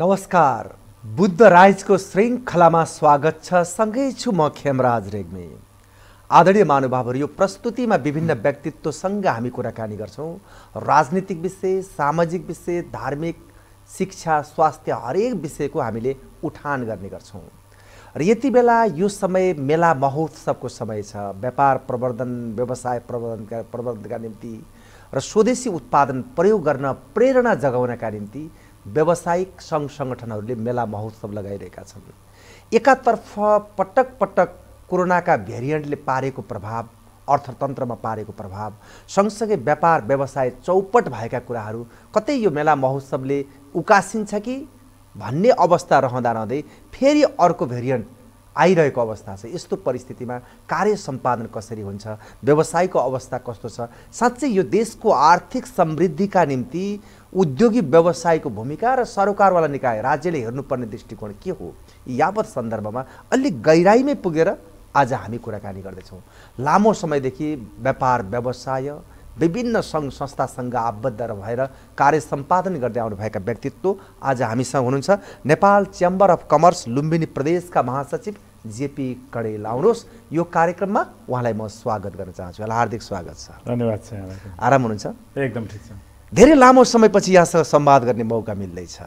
नमस्कार बुद्ध राइजको श्रृङ्खलामा स्वागत छ सँगै छु म खेमराज रेग्मी आदरणीय महानुभावहरू यो प्रस्तुतिमा विभिन्न व्यक्तित्वसँग हामी कुराकानी गर्छौँ राजनीतिक विषय सामाजिक विषय धार्मिक शिक्षा स्वास्थ्य हरेक विषयको हामीले उठान गर्ने गर्छौँ र यति बेला यो समय मेला महोत्सवको समय छ व्यापार प्रवर्धन व्यवसाय प्रवर्धनका प्रवर्धनका निम्ति र स्वदेशी उत्पादन प्रयोग गर्न प्रेरणा जगाउनका निम्ति व्यावसायिक सङ्घ सङ्गठनहरूले मेला महोत्सव लगाइरहेका छन् एकातर्फ पटक पटक कोरोनाका भेरिएन्टले पारेको प्रभाव अर्थतन्त्रमा पारेको प्रभाव सँगसँगै व्यापार व्यवसाय चौपट भएका कुराहरू कतै यो मेला महोत्सवले उकासिन्छ कि भन्ने अवस्था रहँदा रहँदै फेरि अर्को भेरिएन्ट आइरहेको अवस्था छ यस्तो परिस्थितिमा कार्य सम्पादन कसरी हुन्छ व्यवसायको अवस्था कस्तो छ साँच्चै यो देशको आर्थिक समृद्धिका निम्ति उद्योगिक व्यवसायको भूमिका र सरकारवाला निकाय राज्यले हेर्नुपर्ने दृष्टिकोण के हो यावत सन्दर्भमा अलिक गहिराइमै पुगेर आज हामी कुराकानी गर्दैछौँ लामो समयदेखि व्यापार व्यवसाय विभिन्न सङ्घ संस्थासँग आबद्ध भएर कार्य सम्पादन गर्दै आउनुभएका व्यक्तित्व आज हामीसँग हुनुहुन्छ Nepal chamber of commerce Lumbini प्रदेशका महासचिव जेपी कडेल आउनुहोस् यो कार्यक्रममा उहाँलाई म स्वागत गर्न चाहन्छु यसलाई हार्दिक स्वागत छ धन्यवाद छ आराम हुनुहुन्छ एकदम ठिक छ धेरै लामो समयपछि यहाँसँग सम्वाद गर्ने मौका मिल्दैछ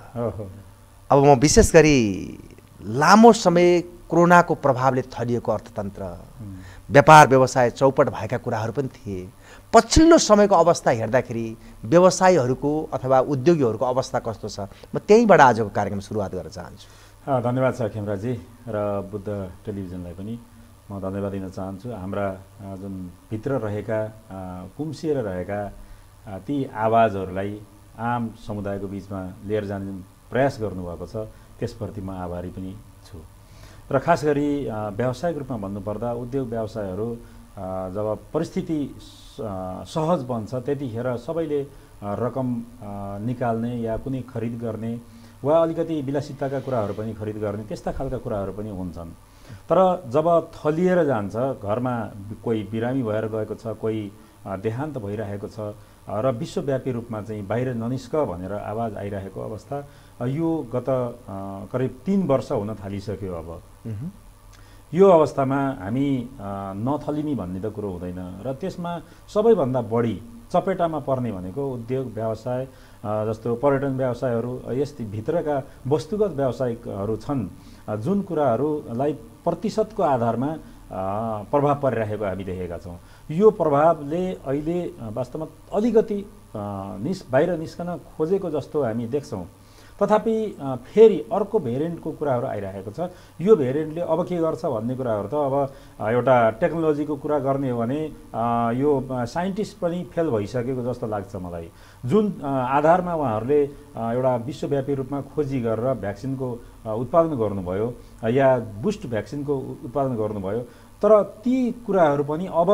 अब म विशेष गरी लामो समय कोरोनाको प्रभावले थलिएको अर्थतन्त्र व्यापार व्यवसाय चौपट भएका कुराहरू पनि थिए पछिल्लो समयको अवस्था हेर्दाखेरि व्यवसायीहरूको अथवा उद्योगीहरूको अवस्था कस्तो छ म त्यहीँबाट आजको कार्यक्रम सुरुवात गर्न चाहन्छु धन्यवाद छ खेमराजी र बुद्ध टेलिभिजनलाई पनि म धन्यवाद दिन चाहन्छु हाम्रा जुन भित्र रहेका कुम्सिएर रहेका ती आवाजहरूलाई आम समुदायको बिचमा लिएर जाने जुन प्रयास गर्नुभएको छ त्यसप्रति म आभारी पनि छु र खास गरी व्यावसायिक रूपमा भन्नुपर्दा उद्योग व्यवसायहरू जब परिस्थिति सहज बन्छ त्यतिखेर सबैले रकम निकाल्ने या कुनै खरिद गर्ने वा अलिकति विलासिताका कुराहरू पनि खरिद गर्ने त्यस्ता खालका कुराहरू पनि हुन्छन् तर जब थलिएर जान्छ घरमा कोही बिरामी भएर गएको छ कोही देहान्त भइरहेको छ र विश्वव्यापी रूपमा चाहिँ बाहिर ननिस्क भनेर आवाज आइरहेको अवस्था यो गत करिब तिन वर्ष हुन थालिसक्यो अब यो अवस्थामा हामी नथलिमी भन्ने त कुरो हुँदैन र त्यसमा सबैभन्दा बढी चपेटामा पर्ने भनेको उद्योग व्यवसाय जस्तो पर्यटन व्यवसायहरू भित्रका वस्तुगत व्यावसायिकहरू छन् जुन कुराहरूलाई प्रतिशतको आधारमा प्रभाव परिरहेको हामी देखेका छौँ यो प्रभावले अहिले वास्तवमा अलिकति निस् बाहिर निस्कन खोजेको जस्तो हामी देख्छौँ तथापि फेरि अर्को भेरिएन्टको कुराहरू आइरहेको छ यो भेरिएन्टले अब के गर्छ भन्ने कुराहरू त अब एउटा टेक्नोलोजीको कुरा गर्ने हो भने यो साइन्टिस्ट पनि फेल भइसकेको जस्तो लाग्छ मलाई जुन आधारमा उहाँहरूले एउटा विश्वव्यापी रूपमा खोजी गरेर भ्याक्सिनको उत्पादन गर्नुभयो या बुस्ट भ्याक्सिनको उत्पादन गर्नुभयो तर ती कुराहरू पनि अब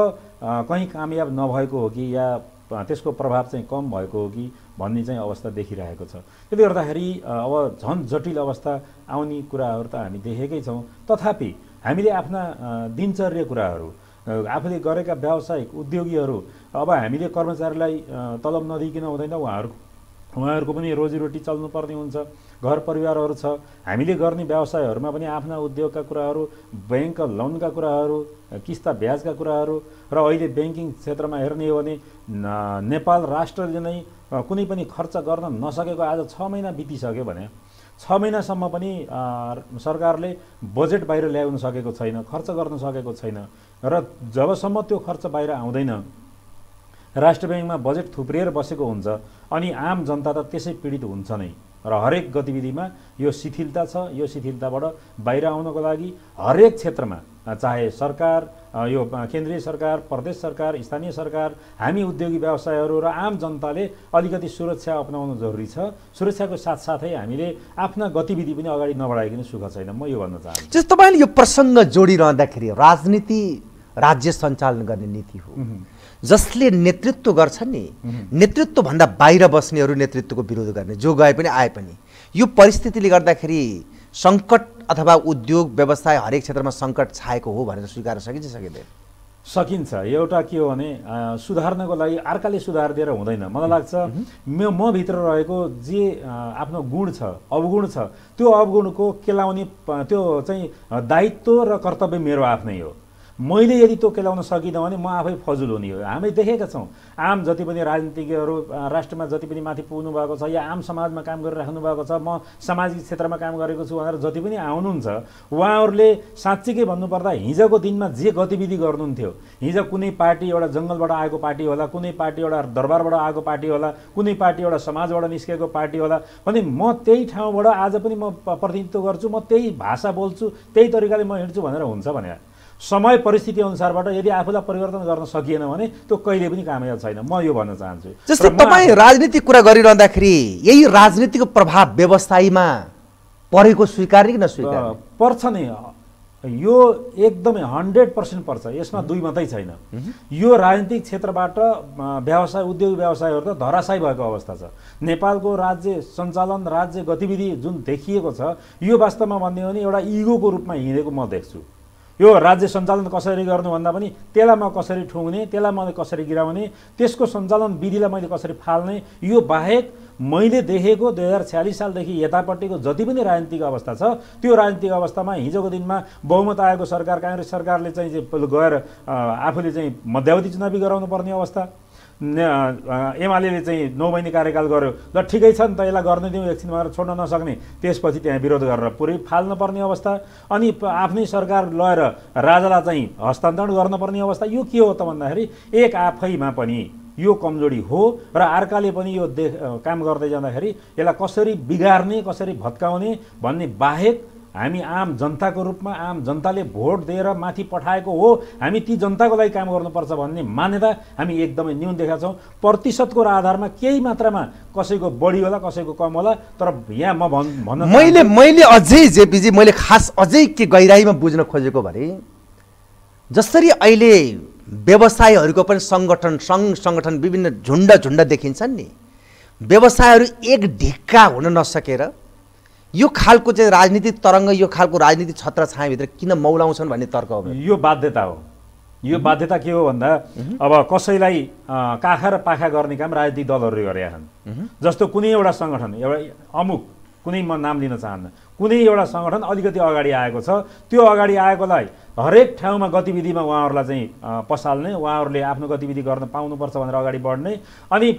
कहीँ कामयाब नभएको हो कि या त्यसको प्रभाव चाहिँ कम भएको हो कि भन्ने चाहिँ अवस्था देखिरहेको छ त्यसले गर्दाखेरि अब झन् जटिल अवस्था आउने कुराहरू त हामी देखेकै छौँ तथापि हामीले आफ्ना दिनचर्य कुराहरू आफूले गरेका व्यावसायिक उद्योगीहरू अब हामीले कर्मचारीलाई तलब नदिकन हुँदैन उहाँहरू उहाँहरूको पनि रोजीरोटी चल्नुपर्ने हुन्छ घर परिवारहरू छ हामीले गर्ने व्यवसायहरूमा पनि आफ्ना उद्योगका कुराहरू ब्याङ्क लोनका कुराहरू किस्ता ब्याजका कुराहरू र अहिले ब्याङ्किङ क्षेत्रमा हेर्ने हो भने नेपाल राष्ट्रले नै कुनै पनि खर्च गर्न नसकेको आज छ महिना बितिसक्यो भने छ महिनासम्म पनि सरकारले बजेट बाहिर ल्याउन सकेको छैन खर्च गर्न सकेको छैन र जबसम्म त्यो खर्च बाहिर आउँदैन राष्ट्र ब्याङ्कमा बजेट थुप्रिएर बसेको हुन्छ अनि आम जनता त त्यसै पीडित हुन्छ नै र हरेक गतिविधिमा यो शिथिलता छ यो शिथिलताबाट बाहिर आउनको लागि हरेक क्षेत्रमा चाहे सरकार यो केन्द्रीय सरकार प्रदेश सरकार स्थानीय सरकार हामी उद्योगिक व्यवसायहरू र आम जनताले अलिकति सुरक्षा अपनाउनु जरुरी छ सुरक्षाको साथसाथै हामीले आफ्ना गतिविधि पनि अगाडि नबढाइकन सुख छैन म यो भन्न चाहन्छु जस्तो तपाईँले यो प्रसङ्ग जोडिरहँदाखेरि राजनीति राज्य सञ्चालन गर्ने नीति हो जसले नेतृत्व गर्छ नि नेतृत्वभन्दा बाहिर बस्नेहरू नेतृत्वको विरोध गर्ने जो गए पनि आए पनि यो परिस्थितिले गर्दाखेरि सङ्कट अथवा उद्योग व्यवसाय हरेक क्षेत्रमा सङ्कट छाएको हो भनेर स्वीकार्न सकिन्छ सकिँदैन सकिन्छ एउटा के हो भने सुधार्नको लागि अर्काले सुधार दिएर हुँदैन मलाई लाग्छ म मभित्र रहेको जे आफ्नो गुण छ अवगुण छ त्यो अवगुणको केलाउने त्यो चाहिँ दायित्व र कर्तव्य मेरो आफ्नै हो मैले यदि त्यो केलाउन सकिनँ भने म आफै फजुल हुने हो हामी देखेका छौँ आम जति पनि राजनीतिज्ञहरू राष्ट्रमा जति पनि माथि पुग्नु भएको छ या आम समाजमा काम गरिराख्नु भएको छ म सामाजिक क्षेत्रमा काम गरेको छु भनेर जति पनि आउनुहुन्छ उहाँहरूले साँच्चीकै भन्नुपर्दा हिजोको दिनमा जे गतिविधि गर्नुहुन्थ्यो हिजो कुनै पार्टी एउटा जङ्गलबाट आएको पार्टी होला कुनै पार्टी एउटा दरबारबाट आएको पार्टी होला कुनै पार्टी एउटा समाजबाट निस्केको पार्टी होला भने म त्यही ठाउँबाट आज पनि म प्रतिनिधित्व गर्छु म त्यही भाषा बोल्छु त्यही तरिकाले म हिँड्छु भनेर हुन्छ भनेर समय परिस्थिति अनुसारबाट यदि आफूलाई परिवर्तन गर्न सकिएन भने त्यो कहिले पनि कामयाब छैन म यो भन्न चाहन्छु जस्तो तपाईँ राजनीतिक कुरा गरिरहँदाखेरि यही राजनीतिको प्रभाव व्यवसायमा परेको स्वीकार कि नस्वीकार पर्छ नि यो एकदमै हन्ड्रेड पर्सेन्ट पर्छ यसमा दुई मात्रै छैन यो राजनीतिक क्षेत्रबाट व्यवसाय उद्योग व्यवसायहरू त धराशायी भएको अवस्था छ नेपालको राज्य सञ्चालन राज्य गतिविधि जुन देखिएको छ यो वास्तवमा भन्यो भने एउटा इगोको रूपमा हिँडेको म देख्छु यो राज्य सञ्चालन कसरी गर्नुभन्दा पनि त्यसलाई म कसरी ठुङ्ने त्यसलाई मैले कसरी गिराउने त्यसको सञ्चालन विधिलाई मैले कसरी फाल्ने यो बाहेक मैले देखेको दुई हजार छ्यालिस सालदेखि यतापट्टिको जति पनि राजनीतिक अवस्था छ त्यो राजनीतिक अवस्थामा हिजोको दिनमा बहुमत आएको सरकार काङ्ग्रेस सरकारले चाहिँ गएर आफूले चाहिँ मध्यावधि चुनावी गराउनु पर्ने अवस्था एमाले चाहिँ नौ महिने कार्यकाल गर्यो ल ठिकै छ नि त यसलाई गर्न दिउँ एकछिन मात्र छोड्न नसक्ने त्यसपछि त्यहाँ विरोध गरेर पुरै फाल्नुपर्ने अवस्था अनि आफ्नै सरकार लगेर राजालाई चाहिँ हस्तान्तरण गर्नुपर्ने अवस्था यो के हो त भन्दाखेरि एक आफैमा पनि यो कमजोरी हो र अर्काले पनि यो काम गर्दै जाँदाखेरि यसलाई कसरी बिगार्ने कसरी भत्काउने भन्ने बाहेक हामी आम जनताको रूपमा आम जनताले भोट दिएर माथि पठाएको हो हामी ती जनताको लागि काम गर्नुपर्छ भन्ने मान्यता हामी एकदमै न्यून देखा छौँ प्रतिशतको आधारमा केही मात्रामा कसैको बढी होला कसैको कम होला तर यहाँ म भन् भन्न मैले मैले अझै जेपिजी मैले खास अझै के गहिराइमा बुझ्न खोजेको भने जसरी अहिले व्यवसायहरूको पनि सङ्गठन सङ्घ सङ्गठन विभिन्न झुन्ड झुन्ड देखिन्छन् नि व्यवसायहरू एक ढिक्का हुन नसकेर यो खालको चाहिँ राजनीतिक तरङ्ग यो खालको राजनीतिक छत्र छायाभित्र किन मौलाउँछन् भन्ने तर्क हो यो बाध्यता हो यो बाध्यता के हो भन्दा अब कसैलाई काखा र पाखा गर्ने काम राजनीतिक दलहरूले गरेका छन् जस्तो कुनै एउटा सङ्गठन एउटा अमुक कुनै म नाम लिन चाहन्न कुनै एउटा सङ्गठन अलिकति अगाडि आएको छ त्यो अगाडि आएकोलाई हरेक ठाउँमा गतिविधिमा उहाँहरूलाई चाहिँ पसाल्ने उहाँहरूले आफ्नो गतिविधि गर्न पाउनुपर्छ भनेर अगाडि बढ्ने अनि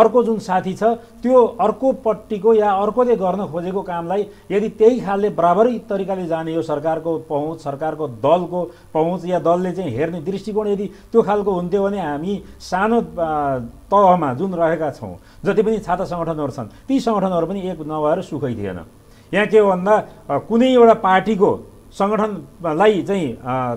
अर्को जुन साथी छ त्यो अर्कोपट्टिको या अर्कोले गर्न खोजेको कामलाई यदि त्यही खालले बराबरी तरिकाले जाने यो सरकारको पहुँच सरकारको दलको पहुँच या दलले चाहिँ हेर्ने दृष्टिकोण यदि त्यो खालको हुन्थ्यो भने हामी सानो तहमा जुन रहेका छौँ जति पनि छाता सङ्गठनहरू छन् ती सङ्गठनहरू पनि एक नभएर सुखै थिएन यहाँ के हो भन्दा कुनै एउटा पार्टीको सङ्गठनलाई चाहिँ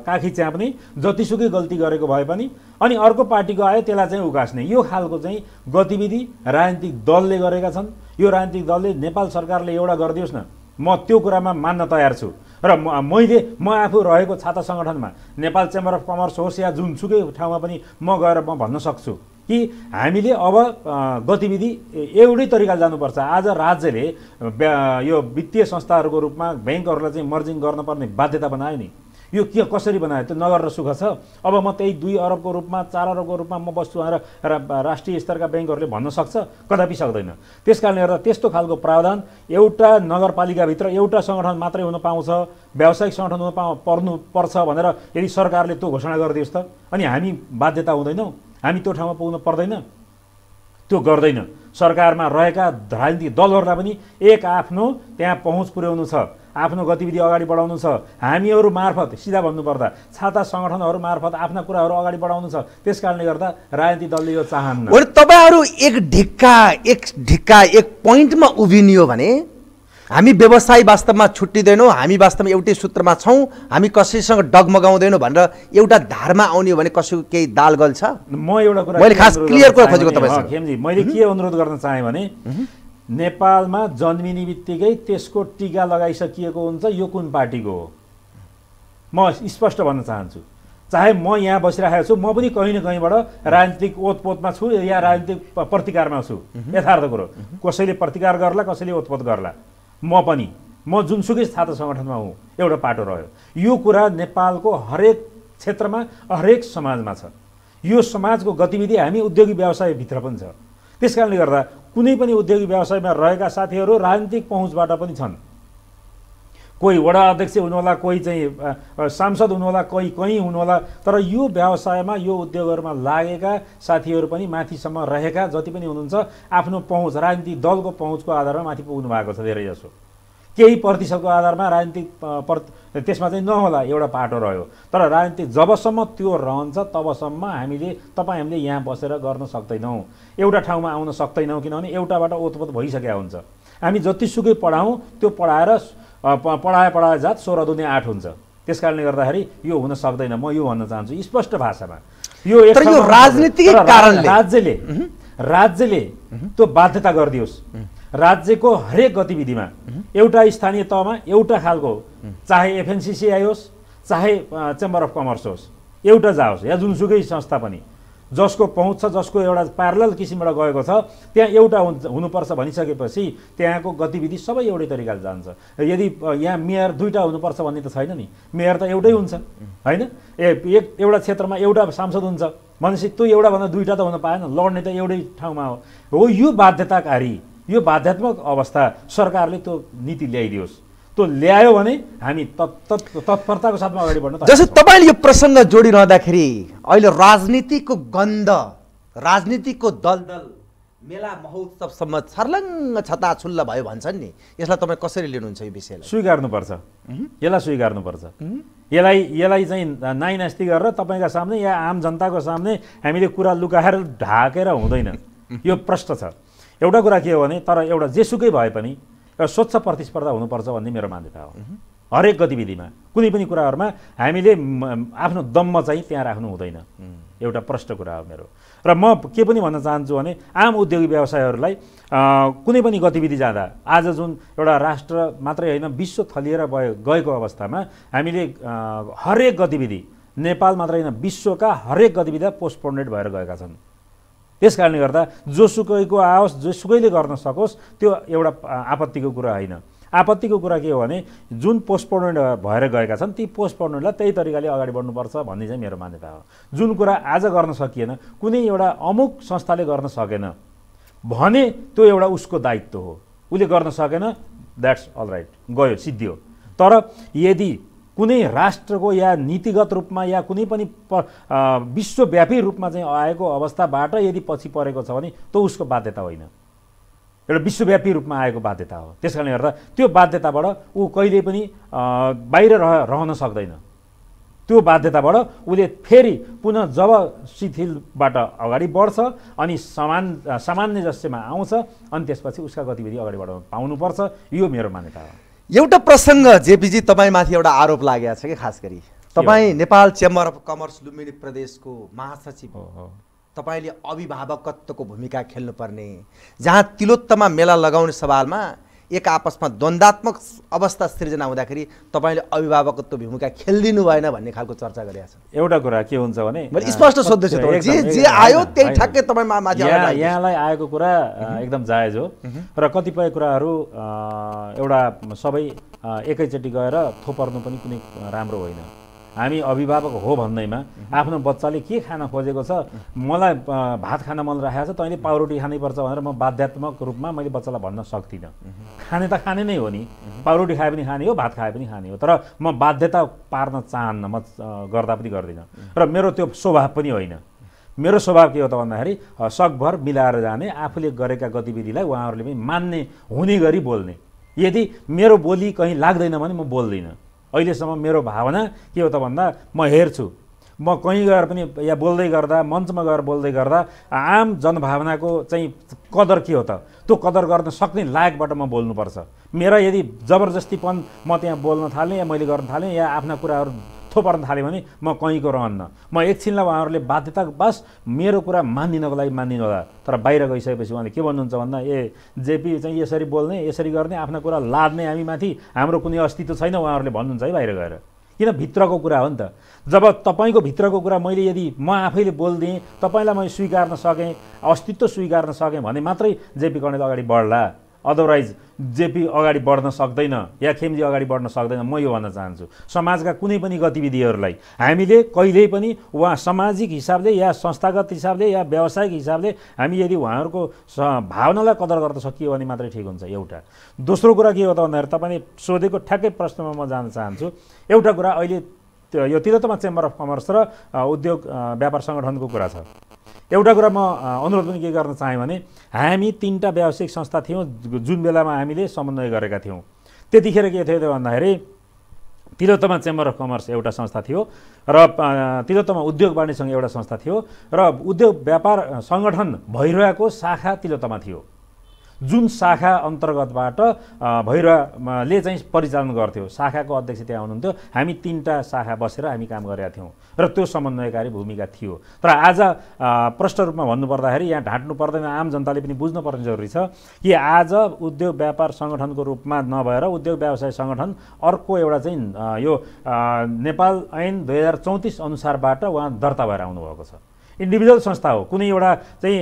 काखी च्याप्ने जतिसुकै गल्ती गरेको भए पनि अनि अर्को पार्टीको आयो त्यसलाई चाहिँ उकास्ने यो खालको चाहिँ गतिविधि राजनीतिक दलले गरेका छन् यो राजनीतिक दलले नेपाल सरकारले एउटा गरिदियोस् न म त्यो कुरामा मान्न तयार छु र मैले म आफू रहेको छात्र सङ्गठनमा नेपाल चेम्बर अफ कमर्स होस् या जुनसुकै ठाउँमा पनि म गएर म भन्न सक्छु कि हामीले अब गतिविधि एउटै तरिकाले जानुपर्छ आज राज्यले यो वित्तीय संस्थाहरूको रूपमा ब्याङ्कहरूलाई चाहिँ मर्जिङ गर्नुपर्ने बाध्यता बनायो नि यो के कसरी बनायो त्यो नगरेर सुख छ अब म त्यही दुई अरबको रूपमा चार अरबको रूपमा म बस्छु भनेर राष्ट्रिय स्तरका ब्याङ्कहरूले भन्न सक्छ कदापि सक्दैन त्यस कारणले गर्दा त्यस्तो खालको प्रावधान एउटा नगरपालिकाभित्र एउटा सङ्गठन मात्रै हुन पाउँछ व्यावसायिक सङ्गठन हुन पाउ पर्नु पर्छ भनेर यदि सरकारले त्यो घोषणा गरिदियोस् त अनि हामी बाध्यता हुँदैनौँ हामी त्यो ठाउँमा पुग्न पर्दैन त्यो गर्दैन सरकारमा रहेका राजनीतिक दलहरूलाई पनि एक आफ्नो त्यहाँ पहुँच पुर्याउनु छ आफ्नो गतिविधि अगाडि बढाउनु छ हामीहरू मार्फत सिधा भन्नुपर्दा छाता सङ्गठनहरू मार्फत आफ्ना कुराहरू अगाडि बढाउनु छ त्यस कारणले गर्दा राजनीतिक दलले यो चाहन्न तपाईँहरू एक ढिक्का एक ढिक्का एक पोइन्टमा उभिनियो भने हामी व्यवसाय वास्तवमा छुट्टिँदैनौँ हामी वास्तवमा एउटै सूत्रमा छौँ हामी कसैसँग डगमगाउँदैनौँ भनेर एउटा धारमा आउने हो भने कसैको केही दाल छ म एउटा कुरा मैले खास क्लियर कुरा खोजेको तपाईँसँग मैले के अनुरोध गर्न चाहेँ भने नेपालमा जन्मिने बित्तिकै त्यसको टिका लगाइसकिएको हुन्छ यो कुन पार्टीको हो म स्पष्ट भन्न चाहन्छु चाहे म यहाँ बसिरहेको छु म पनि कहीँ न कहीँबाट राजनीतिक ओतपोतमा छु या राजनीतिक प्रतिकारमा छु यथार्थ कुरो कसैले प्रतिकार गर्ला कसैले ओतपोत गर्ला म पनि म जुनसुकै छात्र सङ्गठनमा हुँ एउटा पाटो रह्यो यो कुरा नेपालको हरेक क्षेत्रमा हरेक समाजमा छ यो समाजको गतिविधि हामी उद्योगिक व्यवसायभित्र पनि छ त्यस कारणले गर्दा कुनै पनि उद्योगिक व्यवसायमा रहेका साथीहरू राजनीतिक पहुँचबाट पनि छन् कोही वडा अध्यक्ष हुनुहोला कोही चाहिँ सांसद हुनुहोला कोही कहीँ हुनुहोला तर यो व्यवसायमा यो उद्योगहरूमा लागेका साथीहरू पनि माथिसम्म रहेका जति पनि हुनुहुन्छ आफ्नो पहुँच राजनीतिक दलको पहुँचको आधारमा माथि पुग्नु भएको छ धेरै जसो केही प्रतिशतको आधारमा राजनीतिक प्रति त्यसमा चाहिँ नहोला एउटा पाटो रह्यो तर राजनीति जबसम्म त्यो रहन्छ तबसम्म हामीले तपाईँ हामीले यहाँ बसेर गर्न सक्दैनौँ एउटा ठाउँमा आउन सक्दैनौँ किनभने एउटाबाट ओतपोत भइसकेका हुन्छ हामी जतिसुकै पढाउँ त्यो पढाएर पढाए पढाए जात सोह्र दुनियाँ आठ हुन्छ त्यस कारणले गर्दाखेरि यो हुन सक्दैन म यो भन्न चाहन्छु स्पष्ट भाषामा यो राजनीतिक कारणले राज्यले राज्यले त्यो बाध्यता गरिदियोस् राज्यको हरेक गतिविधिमा एउटा स्थानीय तहमा एउटा खालको चाहे एफएनसिसिआई होस् चाहे चेम्बर अफ कमर्स होस् एउटा जाओस् या जुनसुकै संस्था पनि जसको पहुँच छ जसको एउटा प्यारल किसिमबाट गएको छ त्यहाँ एउटा हुनुपर्छ भनिसकेपछि त्यहाँको गतिविधि सबै एउटै तरिकाले जान्छ यदि यहाँ मेयर दुईवटा हुनुपर्छ भन्ने त छैन नि मेयर त एउटै हुन्छ होइन ए एक एउटा क्षेत्रमा एउटा सांसद हुन्छ भनेपछि त्यो एउटाभन्दा दुईवटा त हुन पाएन लड्ने त एउटै ठाउँमा हो यो बाध्यताकारी यो बाध्यात्मक अवस्था सरकारले त्यो नीति ल्याइदियोस् त्यो ल्यायो भने हामी तत्परताको साथमा अगाडि बढ्नु जस्तो तपाईँले यो प्रसङ्ग जोडिरहँदाखेरि अहिले राजनीतिको गन्ध राजनीतिको दलदल मेला महोत्सवसम्म छर्लङ्ग छताछुल्ल भयो भन्छन् नि यसलाई तपाईँ कसरी लिनुहुन्छ यो विषयलाई स्वीकार्नुपर्छ यसलाई स्वीकार्नुपर्छ यसलाई यसलाई चाहिँ नाइनास्ति गरेर तपाईँका सामने या आम जनताको सामने हामीले कुरा लुकाएर ढाकेर हुँदैन यो प्रश्न छ एउटा कुरा के हो भने तर एउटा जेसुकै भए पनि र स्वच्छ प्रतिस्पर्धा हुनुपर्छ भन्ने मेरो मान्यता हो हरेक गतिविधिमा कुनै पनि कुराहरूमा हामीले आफ्नो दम्म चाहिँ त्यहाँ राख्नु हुँदैन एउटा प्रष्ट कुरा हो मेरो र म के पनि भन्न चाहन्छु भने आम उद्योगिक व्यवसायहरूलाई कुनै पनि गतिविधि जाँदा आज जुन एउटा राष्ट्र मात्रै होइन विश्व थलिएर भयो गएको अवस्थामा हामीले हरेक गतिविधि नेपाल मात्रै होइन विश्वका हरेक गतिविधि पोस्टपोन्डेड भएर गएका छन् त्यस कारणले गर्दा जोसुकैको आओस् जोसुकैले गर्न सकोस् त्यो एउटा आपत्तिको कुरा होइन आपत्तिको कुरा के हो भने जुन पोस्टपोर्मेन्ट भएर गएका छन् ती पोस्टपोर्टमेन्टलाई त्यही तरिकाले अगाडि बढ्नुपर्छ भन्ने चाहिँ मेरो मान्यता हो जुन कुरा आज गर्न सकिएन कुनै एउटा अमुक संस्थाले गर्न सकेन भने त्यो एउटा उसको दायित्व हो उसले गर्न सकेन द्याट्स अल राइट गयो सिद्धियो तर यदि कुनै राष्ट्रको या नीतिगत रूपमा या कुनै पनि विश्वव्यापी रूपमा चाहिँ आएको अवस्थाबाट यदि पछि परेको छ भने त्यो उसको बाध्यता होइन एउटा विश्वव्यापी रूपमा आएको बाध्यता हो त्यस कारणले गर्दा त्यो बाध्यताबाट ऊ कहिले पनि बाहिर रह रहन सक्दैन त्यो बाध्यताबाट उसले फेरि पुनः जब शिथिलबाट अगाडि बढ्छ अनि समान सामान्य जस्यमा आउँछ अनि त्यसपछि उसका गतिविधि अगाडि बढाउन पाउनुपर्छ यो मेरो मान्यता हो एउटा प्रसङ्ग जेपीजी तपाईँमाथि एउटा आरोप लागेको छ कि खास गरी तपाईँ Nepal chamber of commerce Lumbini प्रदेशको महासचिव हो तपाईँले अभिभावकत्वको भूमिका खेल्नुपर्ने जहाँ तिलोत्तमा मेला लगाउने सवालमा एक आपसमा द्वन्दात्मक अवस्था सृजना हुँदाखेरि तपाईँले अभिभावकत्व भूमिका खेलिदिनु भएन भन्ने खालको चर्चा गरिरहेको छ एउटा कुरा के हुन्छ भने मैले स्पष्ट सोध्दैछु जे जे आयो त्यही ठ्याक्कै तपाईँमा माथि यहाँलाई आएको कुरा एकदम जायज हो र कतिपय कुराहरू एउटा सबै एकैचोटि गएर थोपर्नु पनि कुनै राम्रो होइन हामी अभिभावक हो भन्दैमा आफ्नो बच्चाले के खान खोजेको छ मलाई भात खान मन राखेको छ तैँले पाउरोटी खानैपर्छ भनेर म बाध्यात्मक रूपमा मैले बच्चालाई भन्न सक्दिनँ खाने त खाने नै हो नि पाउरोटी खाए पनि खाने हो भात खाए पनि खाने हो तर म बाध्यता पार्न चाहन्न म गर्दा पनि गर्दिनँ र मेरो त्यो स्वभाव पनि होइन मेरो स्वभाव के हो त भन्दाखेरि सकभर मिलाएर जाने आफूले गरेका गतिविधिलाई उहाँहरूले पनि मान्ने हुने गरी बोल्ने यदि मेरो बोली कहीँ लाग्दैन भने म बोल्दिनँ अहिलेसम्म मेरो भावना के हो त भन्दा म हेर्छु म कहीँ गएर पनि या बोल्दै गर्दा मञ्चमा गएर बोल्दै गर्दा आम जनभावनाको चाहिँ कदर के हो त त्यो कदर गर्न सक्ने लायकबाट म बोल्नुपर्छ मेरा यदि जबरजस्तीपन म त्यहाँ बोल्न थालेँ या मैले गर्न थालेँ या आफ्ना कुराहरू पत्थो पर्न थाल्यो भने म कहीँको रहन्न म एकछिनलाई उहाँहरूले बाध्यता बस मेरो कुरा मानिदिनको लागि मानिदिनु होला तर बाहिर गइसकेपछि उहाँले के भन्नुहुन्छ भन्दा ए जेपी चाहिँ यसरी बोल्ने यसरी गर्ने आफ्ना कुरा लाद्ने हामी माथि हाम्रो कुनै अस्तित्व छैन उहाँहरूले भन्नुहुन्छ है बाहिर गएर किन भित्रको कुरा हो नि त जब तपाईँको भित्रको कुरा मैले यदि म आफैले बोलिदिएँ तपाईँलाई मैले स्वीकार्न सकेँ अस्तित्व स्वीकार्न सकेँ भने मात्रै जेपी कर्णेल अगाडि बढ्ला अदरवाइज जेपी अगाडि बढ्न सक्दैन या खेमजी अगाडि बढ्न सक्दैन म यो भन्न चाहन्छु समाजका कुनै पनि गतिविधिहरूलाई हामीले कहिल्यै पनि वा सामाजिक हिसाबले या संस्थागत हिसाबले या व्यावसायिक हिसाबले हामी यदि उहाँहरूको भावनालाई कदर गर्न सकियो भने मात्रै ठिक हुन्छ एउटा दोस्रो कुरा के हो त भन्दाखेरि तपाईँले सोधेको ठ्याक्कै प्रश्नमा म जान चाहन्छु एउटा कुरा अहिले यो तिरतमा चेम्बर अफ कमर्स र उद्योग व्यापार सङ्गठनको कुरा छ एउटा कुरा म अनुरोध पनि के गर्न चाहेँ भने हामी तिनवटा व्यावसायिक संस्था थियौँ जुन बेलामा हामीले समन्वय गरेका थियौँ त्यतिखेर के थियो त भन्दाखेरि तिलोत्तमा चेम्बर अफ कमर्स एउटा संस्था थियो र तिलोत्तमा उद्योग सङ्घ एउटा संस्था थियो र उद्योग व्यापार सङ्गठन भइरहेको शाखा तिलोत्तमा थियो जुन शाखा अन्तर्गतबाट भैरवले चाहिँ परिचालन गर्थ्यो शाखाको अध्यक्ष त्यहाँ हुनुहुन्थ्यो हामी तिनवटा शाखा बसेर हामी काम गरेका थियौँ र त्यो समन्वयकारी भूमिका थियो तर आज प्रष्ट रूपमा भन्नुपर्दाखेरि यहाँ ढाँट्नु पर्दैन आम जनताले पनि बुझ्नुपर्ने जरुरी छ कि आज उद्योग व्यापार सङ्गठनको रूपमा नभएर उद्योग व्यवसाय सङ्गठन अर्को एउटा चाहिँ यो नेपाल ऐन दुई हजार चौतिस अनुसारबाट उहाँ दर्ता भएर आउनुभएको छ इन्डिभिजुअल संस्था हो कुनै एउटा चाहिँ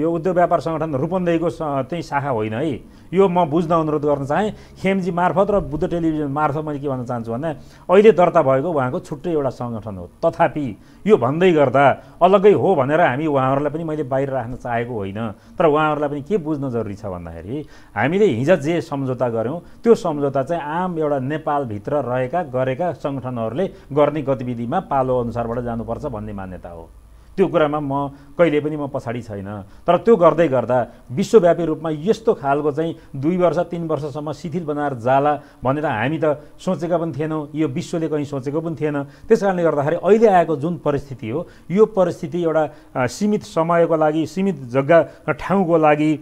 यो उद्योग व्यापार सङ्गठन रूपन्देहीको चाहिँ शाखा होइन है यो म बुझ्न अनुरोध गर्न चाहेँ खेमजी मार्फत र बुद्ध टेलिभिजन मार्फत मैले के भन्न चाहन्छु भन्दा अहिले दर्ता भएको उहाँको छुट्टै एउटा सङ्गठन हो तथापि यो भन्दै गर्दा अलग्गै हो भनेर हामी उहाँहरूलाई पनि मैले बाहिर राख्न चाहेको होइन तर उहाँहरूलाई पनि के बुझ्न जरुरी छ भन्दाखेरि हामीले हिजो जे सम्झौता गऱ्यौँ त्यो सम्झौता चाहिँ आम एउटा नेपालभित्र रहेका गरेका सङ्गठनहरूले गर्ने गतिविधिमा पालो अनुसारबाट जानुपर्छ भन्ने मान्यता हो त्यो कुरामा म कहिले पनि म पछाडि छैन तर त्यो गर्दै गर्दा विश्वव्यापी रूपमा यस्तो खालको चाहिँ दुई वर्ष तिन वर्षसम्म शिथिल बनाएर जाला भनेर हामी त सोचेका पनि थिएनौँ यो विश्वले कहीँ सोचेको पनि थिएन त्यस कारणले गर्दाखेरि अहिले आएको जुन परिस्थिति हो यो परिस्थिति एउटा सीमित समयको लागि सीमित जग्गा ठाउँको लागि